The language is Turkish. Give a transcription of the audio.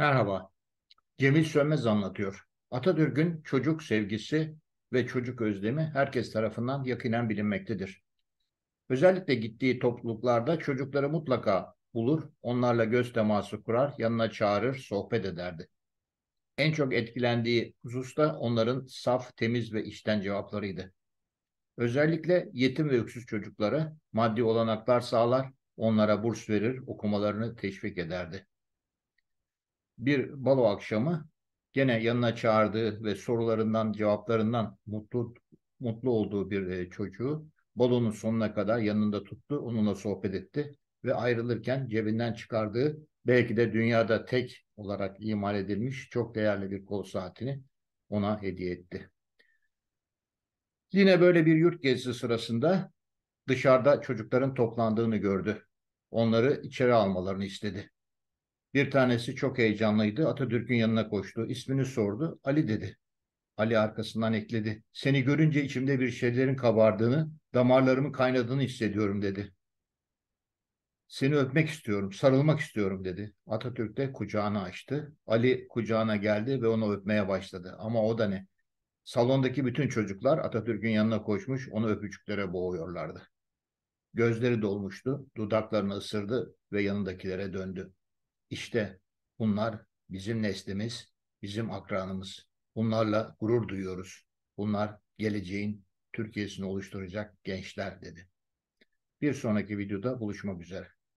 Merhaba. Cemil Sönmez anlatıyor. Atatürk'ün çocuk sevgisi ve çocuk özlemi herkes tarafından yakinen bilinmektedir. Özellikle gittiği topluluklarda çocukları mutlaka bulur, onlarla göz teması kurar, yanına çağırır, sohbet ederdi. En çok etkilendiği husus da onların saf, temiz ve içten cevaplarıydı. Özellikle yetim ve öksüz çocuklara maddi olanaklar sağlar, onlara burs verir, okumalarını teşvik ederdi bir balo akşamı gene yanına çağırdığı ve sorularından, cevaplarından mutlu mutlu olduğu bir e, çocuğu balonun sonuna kadar yanında tuttu, onunla sohbet etti ve ayrılırken cebinden çıkardığı belki de dünyada tek olarak imal edilmiş çok değerli bir kol saatini ona hediye etti. Yine böyle bir yurt gezisi sırasında dışarıda çocukların toplandığını gördü. Onları içeri almalarını istedi. Bir tanesi çok heyecanlıydı. Atatürk'ün yanına koştu. İsmini sordu. Ali dedi. Ali arkasından ekledi. Seni görünce içimde bir şeylerin kabardığını, damarlarımın kaynadığını hissediyorum dedi. Seni öpmek istiyorum, sarılmak istiyorum dedi. Atatürk de kucağını açtı. Ali kucağına geldi ve onu öpmeye başladı. Ama o da ne? Salondaki bütün çocuklar Atatürk'ün yanına koşmuş, onu öpücüklere boğuyorlardı. Gözleri dolmuştu, dudaklarını ısırdı ve yanındakilere döndü. İşte bunlar bizim neslimiz, bizim akranımız. Bunlarla gurur duyuyoruz. Bunlar geleceğin Türkiye'sini oluşturacak gençler dedi. Bir sonraki videoda buluşmak üzere.